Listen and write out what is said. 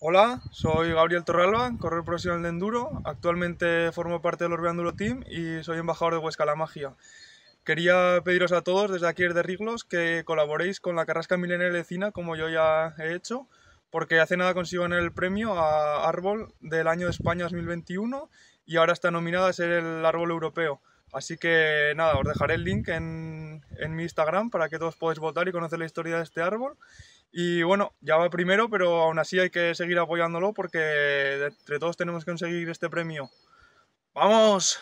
Hola, soy Gabriel Torralba, corredor profesional de enduro. Actualmente formo parte del Orbea Enduro Team y soy embajador de Huesca La Magia. Quería pediros a todos desde aquí desde Riglos que colaboréis con la Carrasca Milenaria Cina, como yo ya he hecho, porque hace nada consigo en el premio a Árbol del año de España 2021 y ahora está nominada a ser el Árbol Europeo. Así que nada, os dejaré el link en, en mi Instagram para que todos podáis votar y conocer la historia de este árbol. Y bueno, ya va primero, pero aún así hay que seguir apoyándolo porque entre todos tenemos que conseguir este premio. ¡Vamos!